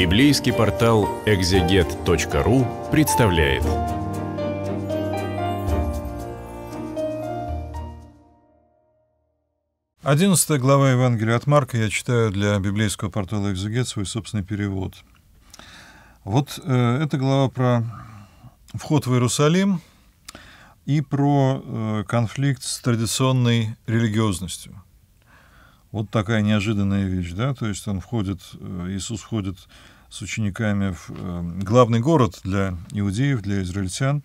Библейский портал экзегет.ру представляет. Одиннадцатая глава Евангелия от Марка я читаю для библейского портала «Экзегет» свой собственный перевод. Вот э, эта глава про вход в Иерусалим и про э, конфликт с традиционной религиозностью – вот такая неожиданная вещь, да, то есть он входит, э, Иисус входит с учениками в э, главный город для иудеев, для израильтян,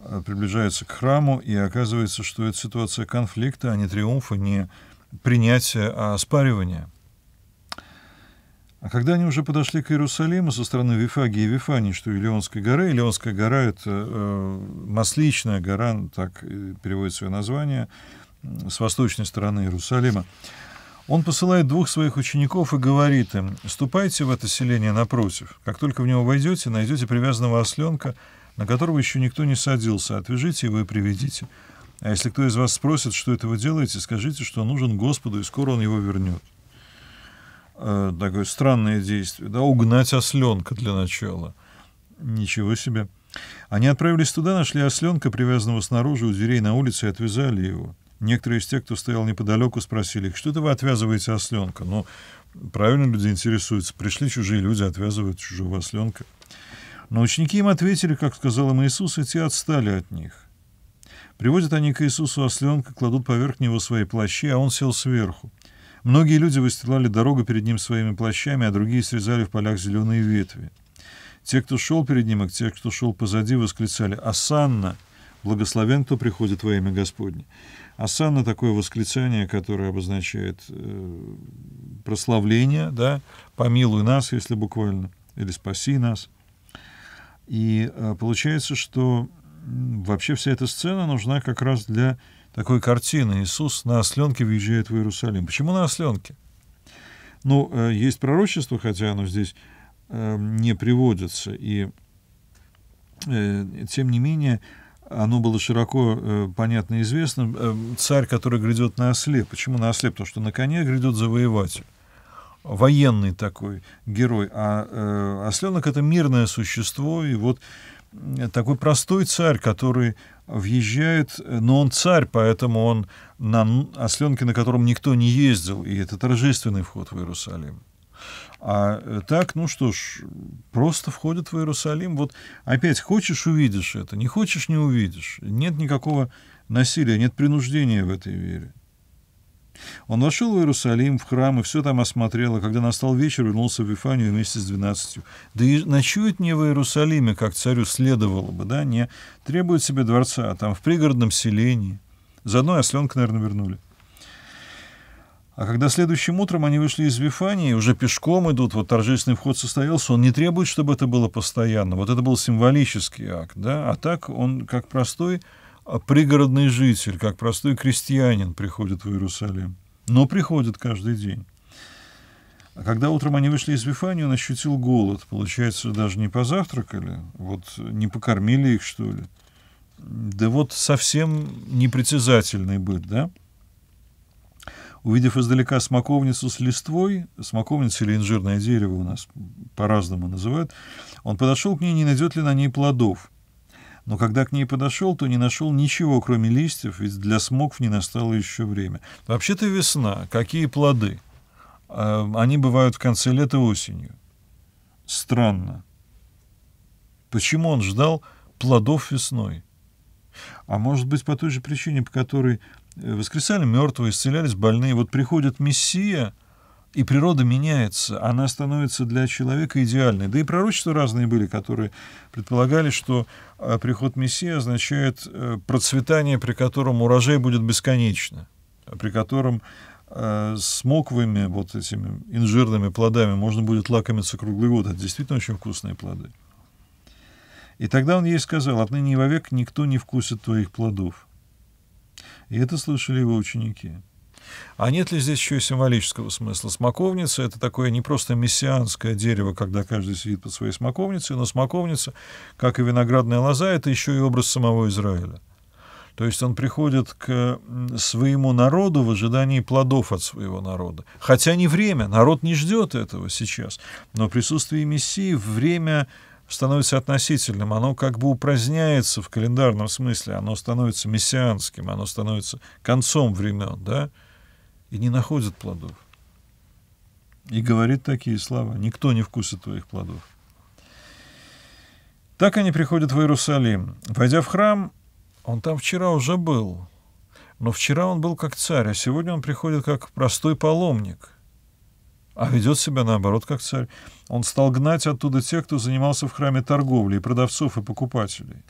э, приближается к храму, и оказывается, что это ситуация конфликта, а не триумфа, не принятия, а спаривания. А когда они уже подошли к Иерусалиму со стороны Вифагии и Вифании, что Илионской горы, Илионская гора — это э, масличная гора, так переводит свое название — с восточной стороны Иерусалима, он посылает двух своих учеников и говорит им, «Ступайте в это селение напротив. Как только в него войдете, найдете привязанного осленка, на которого еще никто не садился. Отвяжите его и приведите. А если кто из вас спросит, что это вы делаете, скажите, что нужен Господу, и скоро он его вернет». Э, такое странное действие, да, угнать осленка для начала. Ничего себе. Они отправились туда, нашли осленка, привязанного снаружи у дверей на улице, и отвязали его. Некоторые из тех, кто стоял неподалеку, спросили их, что это вы отвязываете осленка? Ну, правильно люди интересуются. Пришли чужие люди, отвязывают чужого осленка. Но ученики им ответили, как сказал им Иисус, и те отстали от них. Приводят они к Иисусу осленка, а кладут поверх него свои плащи, а он сел сверху. Многие люди выстилали дорогу перед ним своими плащами, а другие срезали в полях зеленые ветви. Те, кто шел перед ним, и те, кто шел позади, восклицали «Асанна!» «Благословен, кто приходит во имя Господне!» Асана такое восклицание, которое обозначает э, прославление, да, помилуй нас, если буквально, или спаси нас. И э, получается, что вообще вся эта сцена нужна как раз для такой картины. Иисус на осленке въезжает в Иерусалим. Почему на осленке? Ну, э, есть пророчество, хотя оно здесь э, не приводится. И э, тем не менее, оно было широко э, понятно и известно. Э, эм, царь, который грядет на осле. Почему на осле? Потому что на коне грядет завоеватель. Военный такой герой. А э, осленок — это мирное существо. И вот э, такой простой царь, который въезжает, э, но он царь, поэтому он на осленке, на котором никто не ездил, и это торжественный вход в Иерусалим. А э, так, ну что ж, просто входит в Иерусалим. Вот опять хочешь — увидишь это, не хочешь — не увидишь. Нет никакого насилия, нет принуждения в этой вере. Он вошел в Иерусалим, в храм, и все там осмотрел, а когда настал вечер, вернулся в Вифанию вместе с двенадцатью. Да и ночует не в Иерусалиме, как царю следовало бы, да, не требует себе дворца, а там в пригородном селении. Заодно осленка, наверное, вернули. А когда следующим утром они вышли из Вифании, уже пешком идут, вот торжественный вход состоялся, он не требует, чтобы это было постоянно. Вот это был символический акт, да, а так он как простой а, пригородный житель, как простой крестьянин приходит в Иерусалим. Но приходит каждый день. А когда утром они вышли из Вифании, он ощутил голод. Получается, даже не позавтракали, вот не покормили их, что ли. Да вот совсем непритязательный быт, да? Увидев издалека смоковницу с листвой, смоковница или инжирное дерево у нас по-разному называют, он подошел к ней, не найдет ли на ней плодов. Но когда к ней подошел, то не нашел ничего, кроме листьев, ведь для смоков не настало еще время. Вообще-то весна. Какие плоды? А, они бывают в конце лета осенью. Странно. Почему он ждал плодов весной? А может быть, по той же причине, по которой Э, воскресали мертвые, исцелялись больные. Вот приходит Мессия, и природа меняется, она становится для человека идеальной. Да и пророчества разные были, которые предполагали, что э, приход Мессии означает э, процветание, при котором урожай будет бесконечно, при котором с моквыми, вот этими инжирными плодами можно будет лакомиться круглый год. Это действительно очень вкусные плоды. И тогда он ей сказал, отныне и вовек никто не вкусит твоих плодов. И это слышали его ученики. А нет ли здесь еще и символического смысла? Смоковница — это такое не просто мессианское дерево, когда каждый сидит под своей смоковницей, но смоковница, как и виноградная лоза, это еще и образ самого Израиля. То есть он приходит к своему народу в ожидании плодов от своего народа. Хотя не время, народ не ждет этого сейчас, но присутствие Мессии время становится относительным, оно как бы упраздняется в календарном смысле, оно становится мессианским, оно становится концом времен, да, и не находит плодов. И говорит такие слова, никто не вкусит твоих плодов. Так они приходят в Иерусалим. Войдя в храм, он там вчера уже был, но вчера он был как царь, а сегодня он приходит как простой паломник а ведет себя, наоборот, как царь. Он стал гнать оттуда тех, кто занимался в храме торговлей и продавцов, и покупателей.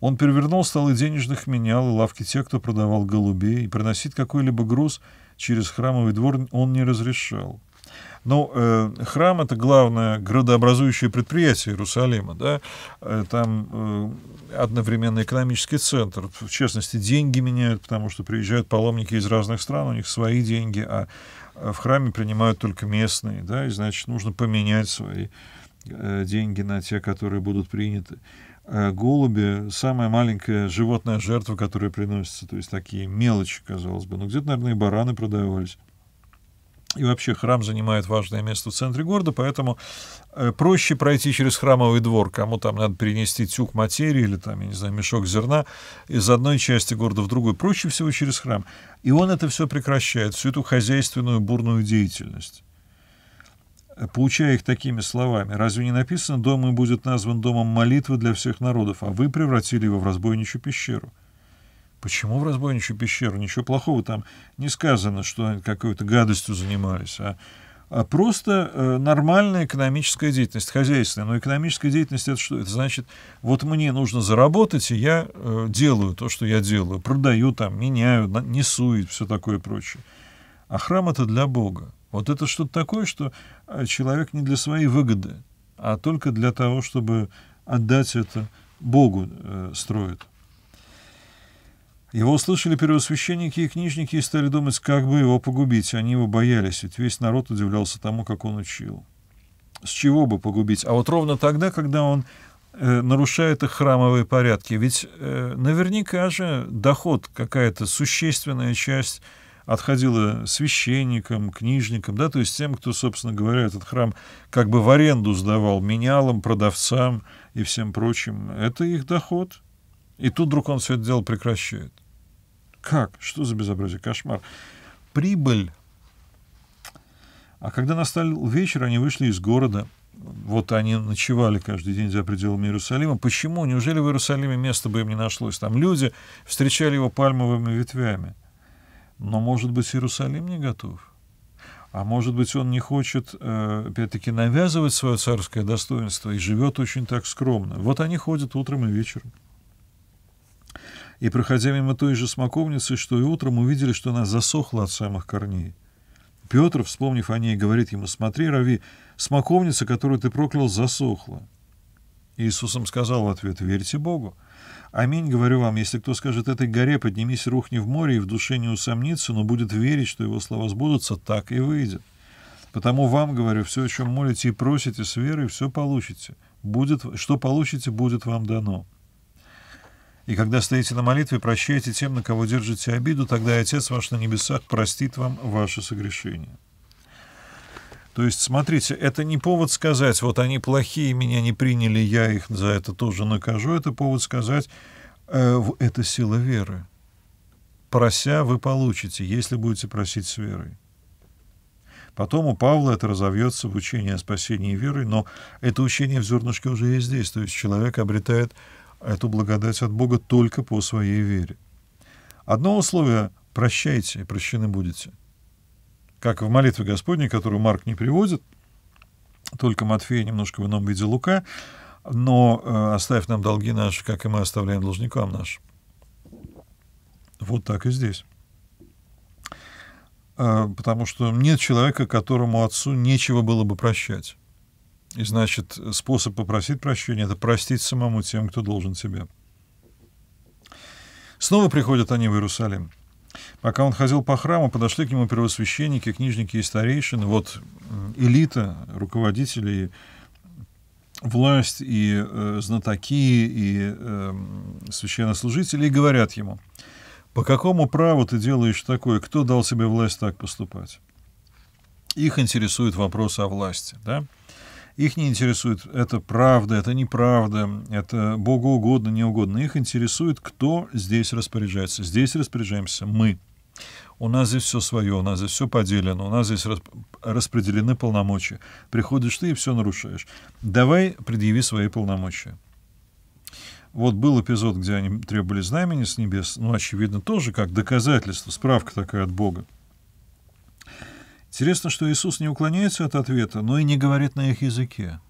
Он перевернул столы денежных менял и лавки тех, кто продавал голубей, и приносить какой-либо груз через храмовый двор он не разрешал. Ну, э, храм — это главное градообразующее предприятие Иерусалима, да, э, там э, одновременно экономический центр, в частности, деньги меняют, потому что приезжают паломники из разных стран, у них свои деньги, а э, в храме принимают только местные, да, и, значит, нужно поменять свои э, деньги на те, которые будут приняты э, голуби самая маленькая животная жертва, которая приносится. То есть такие мелочи, казалось бы. Но ну, где-то, наверное, и бараны продавались. И вообще храм занимает важное место в центре города, поэтому э, проще пройти через храмовый двор, кому там надо перенести тюк материи или там, я не знаю, мешок зерна из одной части города в другую, проще всего через храм. И он это все прекращает, всю эту хозяйственную бурную деятельность. Э, получая их такими словами, разве не написано, дом и будет назван домом молитвы для всех народов, а вы превратили его в разбойничью пещеру? Почему в разбойничью пещеру? Ничего плохого там не сказано, что они какой-то гадостью занимались. А, а просто э, нормальная экономическая деятельность, хозяйственная. Но экономическая деятельность это что? Это значит, вот мне нужно заработать, и я э, делаю то, что я делаю. Продаю там, меняю, несу и все такое прочее. А храм это для Бога. Вот это что-то такое, что э, человек не для своей выгоды, а только для того, чтобы отдать это Богу э, строит. Его услышали первосвященники и книжники и стали думать, как бы его погубить. Они его боялись, ведь весь народ удивлялся тому, как он учил. С чего бы погубить? А вот ровно тогда, когда он э, нарушает их храмовые порядки. Ведь э, наверняка же доход, какая-то существенная часть отходила священникам, книжникам, да, то есть тем, кто, собственно говоря, этот храм как бы в аренду сдавал менялам, продавцам и всем прочим. Это их доход. И тут вдруг он все это дело прекращает. Как? Что за безобразие? Кошмар. Прибыль. А когда настал вечер, они вышли из города. Вот они ночевали каждый день за пределами Иерусалима. Почему? Неужели в Иерусалиме места бы им не нашлось? Там люди встречали его пальмовыми ветвями. Но, может быть, Иерусалим не готов? А может быть, он не хочет, э, опять-таки, навязывать свое царское достоинство и живет очень так скромно. Вот они ходят утром и вечером и, проходя мимо той же смоковницы, что и утром, увидели, что она засохла от самых корней. Петр, вспомнив о ней, говорит ему, «Смотри, Рави, смоковница, которую ты проклял, засохла». Иисусом сказал в ответ, «Верьте Богу». Аминь, говорю вам, если кто скажет этой горе, поднимись, рухни в море, и в душе не усомнится, но будет верить, что его слова сбудутся, так и выйдет. Потому вам, говорю, все, о чем молите и просите с верой, все получите. Будет, что получите, будет вам дано. И когда стоите на молитве, прощайте тем, на кого держите обиду, тогда Отец ваш на небесах простит вам ваши согрешения. То есть, смотрите, это не повод сказать, вот они плохие, меня не приняли, я их за это тоже накажу. Это повод сказать, э, это сила веры. Прося, вы получите, если будете просить с верой. Потом у Павла это разовьется в учении о спасении верой, но это учение в зернышке уже есть здесь. То есть человек обретает эту благодать от Бога только по своей вере. Одно условие – прощайте, и прощены будете. Как в молитве Господней, которую Марк не приводит, только Матфея немножко в ином виде Лука, но э, оставь нам долги наши, как и мы оставляем должникам наши. Вот так и здесь. Э, потому что нет человека, которому отцу нечего было бы прощать. И значит, способ попросить прощения — это простить самому тем, кто должен тебе. Снова приходят они в Иерусалим. Пока он ходил по храму, подошли к нему первосвященники, книжники и старейшины. Вот элита, руководители, власть и э, знатоки, и э, священнослужители, и говорят ему, по какому праву ты делаешь такое, кто дал тебе власть так поступать? Их интересует вопрос о власти. Да? Их не интересует, это правда, это неправда, это Богу угодно, не угодно. Их интересует, кто здесь распоряжается. Здесь распоряжаемся мы. У нас здесь все свое, у нас здесь все поделено, у нас здесь распределены полномочия. Приходишь ты и все нарушаешь. Давай предъяви свои полномочия. Вот был эпизод, где они требовали знамени с небес, ну, очевидно, тоже как доказательство, справка такая от Бога. Интересно, что Иисус не уклоняется от ответа, но и не говорит на их языке.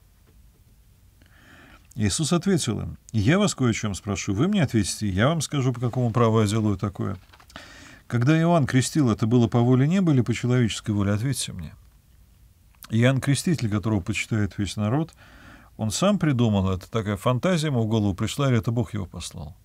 Иисус ответил им, «Я вас кое о чем спрошу, вы мне ответите, я вам скажу, по какому праву я делаю такое. Когда Иоанн крестил, это было по воле неба или по человеческой воле? Ответьте мне». Иоанн Креститель, которого почитает весь народ, он сам придумал это, такая фантазия ему в голову пришла, или это Бог его послал.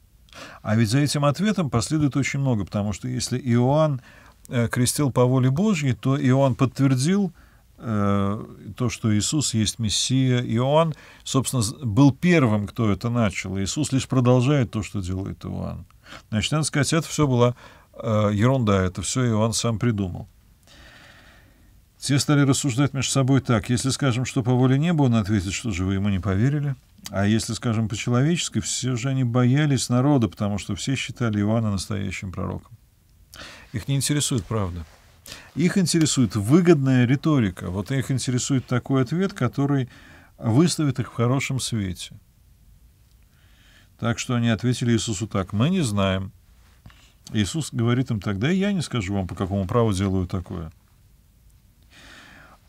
А ведь за этим ответом последует очень много, потому что если Иоанн Э, крестил по воле Божьей, то Иоанн подтвердил э, то, что Иисус есть Мессия. Иоанн, собственно, был первым, кто это начал. Иисус лишь продолжает то, что делает Иоанн. Значит, надо сказать, это все была э, ерунда, это все Иоанн сам придумал. Те стали рассуждать между собой так. Если скажем, что по воле неба, он ответит, что же вы ему не поверили. А если, скажем, по-человечески, все же они боялись народа, потому что все считали Иоанна настоящим пророком. Их не интересует правда. Их интересует выгодная риторика. Вот их интересует такой ответ, который выставит их в хорошем свете. Так что они ответили Иисусу так, мы не знаем. Иисус говорит им тогда, я не скажу вам, по какому праву делаю такое.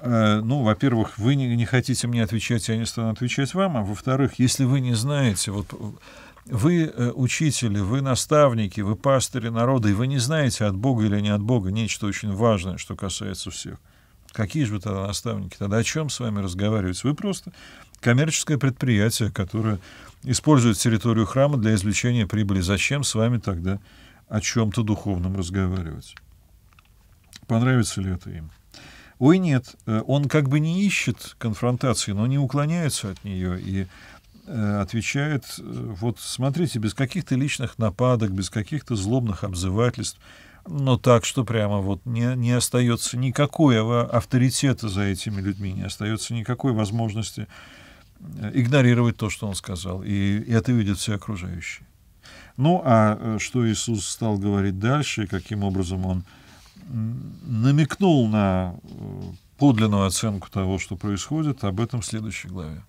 Э, ну, во-первых, вы не, не хотите мне отвечать, я не стану отвечать вам, а во-вторых, если вы не знаете, вот вы э, учители, вы наставники, вы пастыри народа, и вы не знаете, от Бога или не от Бога, нечто очень важное, что касается всех. Какие же вы тогда наставники? Тогда о чем с вами разговаривать? Вы просто коммерческое предприятие, которое использует территорию храма для извлечения прибыли. Зачем с вами тогда о чем-то духовном разговаривать? Понравится ли это им? Ой, нет, э, он как бы не ищет конфронтации, но не уклоняется от нее и Э, отвечает, э, вот смотрите, без каких-то личных нападок, без каких-то злобных обзывательств, но так, что прямо вот не, не остается никакого авторитета за этими людьми, не остается никакой возможности э, игнорировать то, что он сказал. И это видят все окружающие. Ну, а что Иисус стал говорить дальше, каким образом он намекнул на подлинную оценку того, что происходит, об этом в следующей главе.